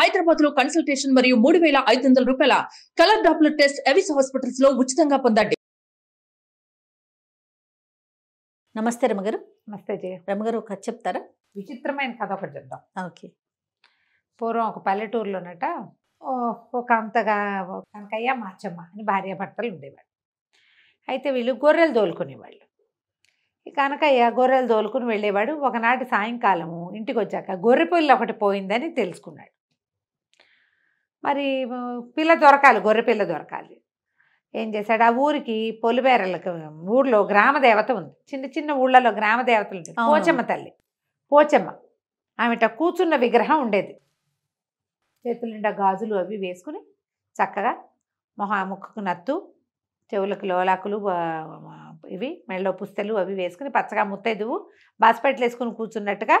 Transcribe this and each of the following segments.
హైదరాబాద్ లో కన్సల్టేషన్ మరియు మూడు వేల ఐదు వందల రూపాయల కలర్ డాప్లర్ టెస్ట్ ఎవిస్ హాస్పిటల్స్ లో ఉచితంగా పొందండి నమస్తే రమగారు నమస్తే జయ రమగారు ఒక చెప్తారా విచిత్రమైన కథ ఒకటి చెప్దాం ఓకే పూర్వం ఒక పల్లెటూరులో ఉన్నట ఒక అంతగా కనకయ్య మార్చమ్మ అని భార్య భర్తలు ఉండేవాళ్ళు అయితే వీళ్ళు గొర్రెలు తోలుకునేవాళ్ళు కనకయ్య గొర్రెలు తోలుకుని వెళ్ళేవాడు ఒకనాటి సాయంకాలము ఇంటికి వచ్చాక గొర్రె పిల్ల ఒకటి పోయిందని తెలుసుకున్నాడు మరి పిల్ల దొరకాలి గొర్రె పిల్ల దొరకాలి ఏం చేశాడు ఆ ఊరికి పొలిమేరలకు ఊళ్ళో గ్రామదేవత ఉంది చిన్న చిన్న ఊళ్ళలో గ్రామదేవతలు ఉంటాయి పోచమ్మ తల్లి పోచమ్మ ఆమెట కూర్చున్న విగ్రహం ఉండేది చేతులు నిండా గాజులు అవి వేసుకుని చక్కగా మొహ ముక్కుకు నత్తు చెవులకు లోలాకులు ఇవి మెళ్ళో పుస్తలు అవి వేసుకుని పచ్చగా ముత్తైదువు బాస్పెట్లు వేసుకుని కూర్చున్నట్టుగా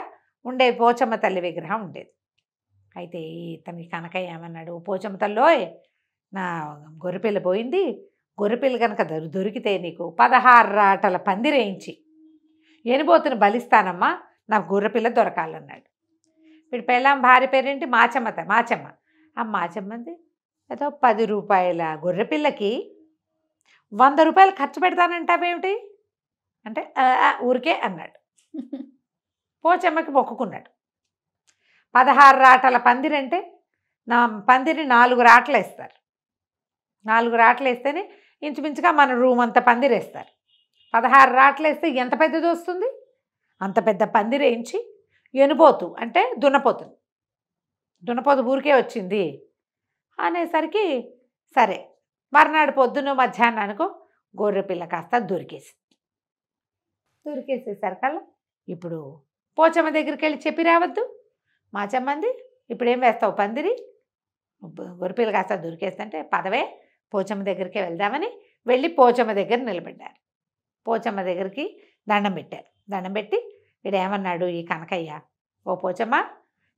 ఉండే పోచమ్మ తల్లి విగ్రహం ఉండేది అయితే ఇతనికి కనకయ్య ఏమన్నాడు పోచమ్మతల్లో నా గొర్రెపిల్ల పోయింది గొర్రెపిల్ల కనుక దొరికితే నీకు పదహారు రాటల పందిరేయించి ఎనిపోతున్న బలిస్తానమ్మా నాకు గొర్రెపిల్ల దొరకాలన్నాడు వీడి పెళ్ళం భార్య పేరేంటి మాచమ్మత మాచమ్మ ఆ మాచమ్మంది ఏదో పది రూపాయల గొర్రెపిల్లకి వంద రూపాయలు ఖర్చు పెడతానంటావేమిటి అంటే ఊరికే అన్నాడు పోచమ్మకి మొక్కుకున్నాడు పదహారు రాటల పందిరంటే నా పందిరి నాలుగు రాటలు వేస్తారు నాలుగు రాటలు వేస్తేనే ఇంచుమించుగా మన రూమ్ అంత పందిరేస్తారు పదహారు రాటలు వేస్తే ఎంత పెద్దది వస్తుంది అంత పెద్ద పందిరేయించి ఎనుపోతు అంటే దున్నపోతుంది దున్నపోతు ఊరికే వచ్చింది అనేసరికి సరే మర్నాడు పొద్దున్న మధ్యాహ్నానికి గొర్రె పిల్ల కాస్త దొరికేసింది దొరికేసేసరికల్లా ఇప్పుడు పోచమ్మ దగ్గరికి వెళ్ళి చెప్పి రావద్దు మా చెమ్మంది ఇప్పుడు ఏం వేస్తావు పందిరి గొరిపిలు కాస్త దొరికేస్తంటే పదవే పోచమ్మ దగ్గరికే వెళ్దామని వెళ్ళి పోచమ్మ దగ్గర నిలబడ్డారు పోచమ్మ దగ్గరికి దండం పెట్టారు దండం పెట్టి వీడేమన్నాడు ఈ కనకయ్య ఓ పోచమ్మ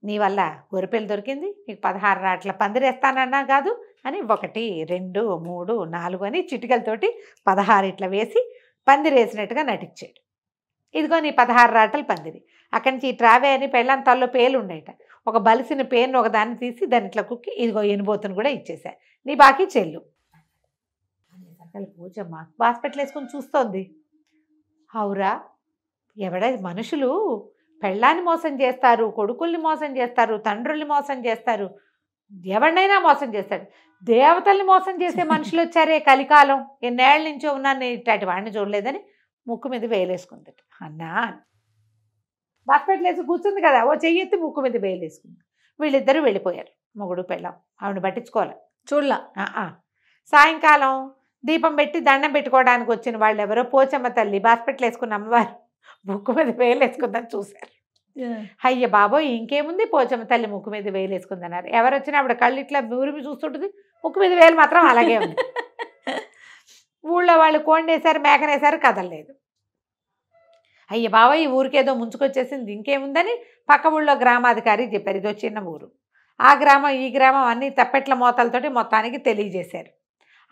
నీ వల్ల గొరిపిలు దొరికింది నీకు పదహారు రాట్ల పందిరేస్తానన్నా కాదు అని ఒకటి రెండు మూడు నాలుగు అని చిటికలతోటి పదహారు ఇట్లా వేసి పందిరేసినట్టుగా నటించాడు ఇదిగో నీ పదహారు రాటలు పందిరి అక్కడి నుంచి ఈ ట్రావే అని పెళ్ళంతాల్లో పేలు ఉండేట ఒక బలిసిన పేను ఒక దాన్ని తీసి దాని ఇట్లా కుక్కి ఇదిగో ఎనిపోతును కూడా ఇచ్చేసా నీ బాకీ చెల్లు పూజ పూజమ్మ హాస్పిటల్ వేసుకొని చూస్తోంది అవురా ఎవడ మనుషులు పెళ్ళాన్ని మోసం చేస్తారు కొడుకుల్ని మోసం చేస్తారు తండ్రుల్ని మోసం చేస్తారు ఎవరినైనా మోసం చేస్తాడు దేవతల్ని మోసం చేసే మనుషులు వచ్చారే కలికాలం ఎన్నేళ్ల నుంచో ఉన్నాను ఇట్లాంటి వాడిని చూడలేదని ముక్కు మీద వేలేసుకుంది అన్నా బాస్పెట్లు వేసి కూర్చుంది కదా ఓ చెయ్యెత్తి ముక్కు మీద వేలేసుకుంది వీళ్ళిద్దరూ వెళ్ళిపోయారు మొగుడు పెళ్ళాం ఆవిడ పట్టించుకోవాలి చూడలా సాయంకాలం దీపం పెట్టి దండం పెట్టుకోవడానికి వచ్చిన వాళ్ళు ఎవరో పోచమ్మ తల్లి బాస్పెట్లు వేసుకున్న అమ్మవారు ముక్కు మీద వేలేసుకుందని చూశారు అయ్య బాబోయ్ ఇంకేముంది పోచమ్మ తల్లి ముక్కు మీద వేలేసుకుంది అన్నారు ఎవరు వచ్చినా ఆవిడ కళ్ళు ఇట్లా ఊరిమి చూస్తుంటుంది ముక్కు మీద వేలు మాత్రం అలాగే ఉంది ఊళ్ళో వాళ్ళు కోండేశారు మేకనేశారు కదలలేదు అయ్య బాబాయ్ ఈ ఊరికేదో ముంచుకొచ్చేసింది ఇంకేముందని పక్క ఊళ్ళో గ్రామాధికారి చెప్పారు ఇదో చిన్న ఊరు ఆ గ్రామం ఈ గ్రామం అన్నీ తప్పెట్ల మోతలతోటి మొత్తానికి తెలియజేశారు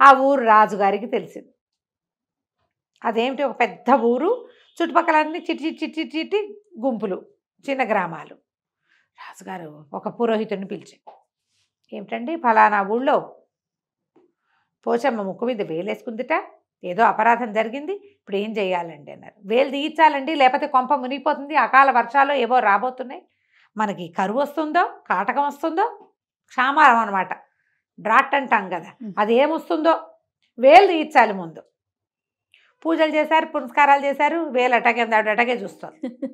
ఆ ఊరు రాజుగారికి తెలిసింది అదేమిటి ఒక పెద్ద ఊరు చుట్టుపక్కలన్నీ చిట్టి చిట్టి చిట్టి చిట్టి గుంపులు చిన్న గ్రామాలు రాజుగారు ఒక పురోహితుడిని పిలిచి ఏమిటండి ఫలానా ఊళ్ళో పోచమ్మ ముక్కు మీద వేలేసుకుందిట ఏదో అపరాధం జరిగింది ఇప్పుడు ఏం చేయాలండి అన్నారు వేలు తీర్చాలండి లేకపోతే కొంప మునిగిపోతుంది అకాల వర్షాలు ఏవో రాబోతున్నాయి మనకి కరువు వస్తుందో కాటకం వస్తుందో క్షామారం అనమాట డ్రాట్ అంటాం కదా అది ఏమొస్తుందో వేలు తీర్చాలి ముందు పూజలు చేశారు పునస్కారాలు చేశారు వేలు అటకే అటకే చూస్తాం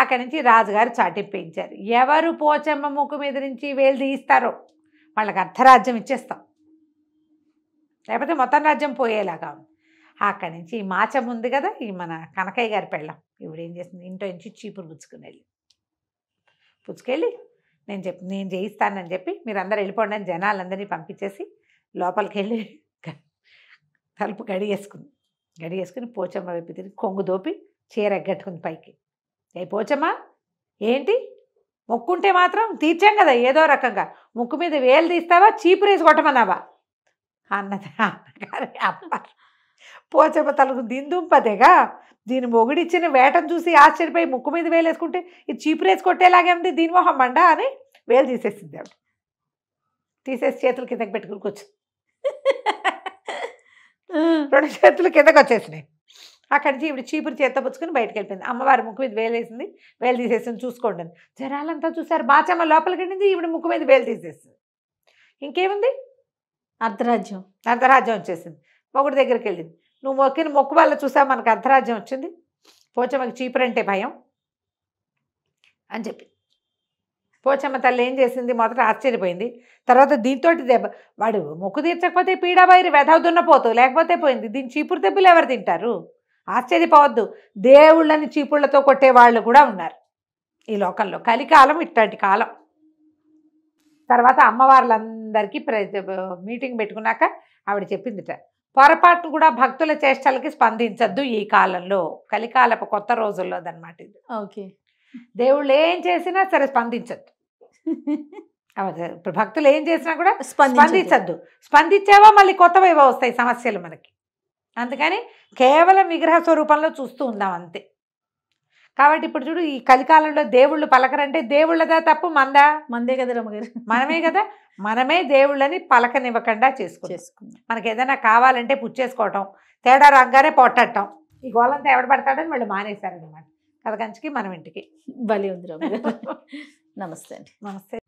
అక్కడి నుంచి రాజుగారు చాటింపించారు ఎవరు పోచమ్మ ముక్కు మీద నుంచి వేలు తీస్తారో వాళ్ళకి అర్ధరాజ్యం ఇచ్చేస్తాం లేకపోతే మొత్తం రాజ్యం పోయేలాగా ఉంది అక్కడి నుంచి ఈ మాచం ఉంది కదా ఈ మన కనకయ్య గారి పెళ్ళం ఇప్పుడు ఏం చేసింది ఇంట్లో నుంచి చీపురు పుచ్చుకుని వెళ్ళి పుచ్చుకెళ్ళి నేను చెప్పి నేను చేయిస్తానని చెప్పి మీరందరూ వెళ్ళిపోండి అని జనాలందరినీ పంపించేసి లోపలికి వెళ్ళి తలుపు గడి వేసుకుని పోచమ్మ వైపు తిరిగి కొంగు దోపి చీర ఎగ్గట్టుకుంది పైకి ఏ పోచమ్మ ఏంటి మొక్కుంటే మాత్రం తీర్చాం కదా ఏదో రకంగా ముక్కు మీద వేలు తీస్తావా చీపురేసి కొట్టమన్నావా అన్నది అన్నగారు పోచమ్మ తలకు దిందుంపదేగా దీని మొగుడిచ్చిన వేటను చూసి ఆశ్చర్యపోయి ముక్కు మీద వేలేసుకుంటే ఇది చీపురేసి కొట్టేలాగే ఉంది దీని మొహం మండ అని వేలు తీసేసింది ఆవిడ తీసేసి చేతులు కిందకి పెట్టుకునికొచ్చింది రెండు చేతులు కిందకు వచ్చేసినాయి అక్కడి నుంచి ఇప్పుడు చీపురు చేత పుచ్చుకుని బయటకు వెళ్ళిపోయింది అమ్మవారి ముక్కు మీద వేలేసింది వేలు తీసేసింది చూసుకోండి జనాలంతా చూసారు బాచమ్మ లోపలికి వెళ్ళింది ఇప్పుడు ముక్కు మీద వేలు తీసేసింది ఇంకేముంది అర్ధరాజ్యం అర్ధరాజ్యం వచ్చేసింది మొగుడి దగ్గరికి వెళ్ళింది నువ్వు మొక్కిన మొక్కు వల్ల చూసా మనకు అర్ధరాజ్యం వచ్చింది పోచమ్మకి చీపురంటే భయం అని చెప్పి పోచమ్మ తల్లి ఏం చేసింది మొదట ఆశ్చర్యపోయింది తర్వాత దీంతో దెబ్బ వాడు మొక్కు తీర్చకపోతే పీడాబైరి వెధవ దున్నపోతావు లేకపోతే పోయింది దీని చీపురు దెబ్బలు ఎవరు తింటారు ఆశ్చర్యపోవద్దు దేవుళ్ళని చీపుళ్లతో వాళ్ళు కూడా ఉన్నారు ఈ లోకంలో కలికాలం ఇట్లాంటి కాలం తర్వాత అమ్మవార్లందరికీ ప్ర మీటింగ్ పెట్టుకున్నాక ఆవిడ చెప్పిందిట పొరపాటు కూడా భక్తుల చేష్టలకి స్పందించద్దు ఈ కాలంలో కలికాలపు కొత్త రోజుల్లో అన్నమాట ఇది ఓకే దేవుళ్ళు ఏం చేసినా సరే స్పందించద్దు ఇప్పుడు భక్తులు ఏం చేసినా కూడా స్పందించద్దు స్పందించావా మళ్ళీ కొత్తవి వస్తాయి సమస్యలు మనకి అందుకని కేవలం విగ్రహ స్వరూపంలో చూస్తూ ఉందాం అంతే కాబట్టి ఇప్పుడు చూడు ఈ కలికాలంలో దేవుళ్ళు పలకరంటే దేవుళ్ళదా తప్పు మందా మందే కదా రమ్మగారు మనమే కదా మనమే దేవుళ్ళని పలకనివ్వకుండా చేసుకో చేసుకుందాం మనకి ఏదైనా కావాలంటే పుచ్చేసుకోవటం తేడా రాగానే పొట్టటం ఈ గోలంతా ఎవడ పడతాడని వాళ్ళు మానేశారనమాట కంచికి మనం ఇంటికి బలి ఉంది నమస్తే అండి నమస్తే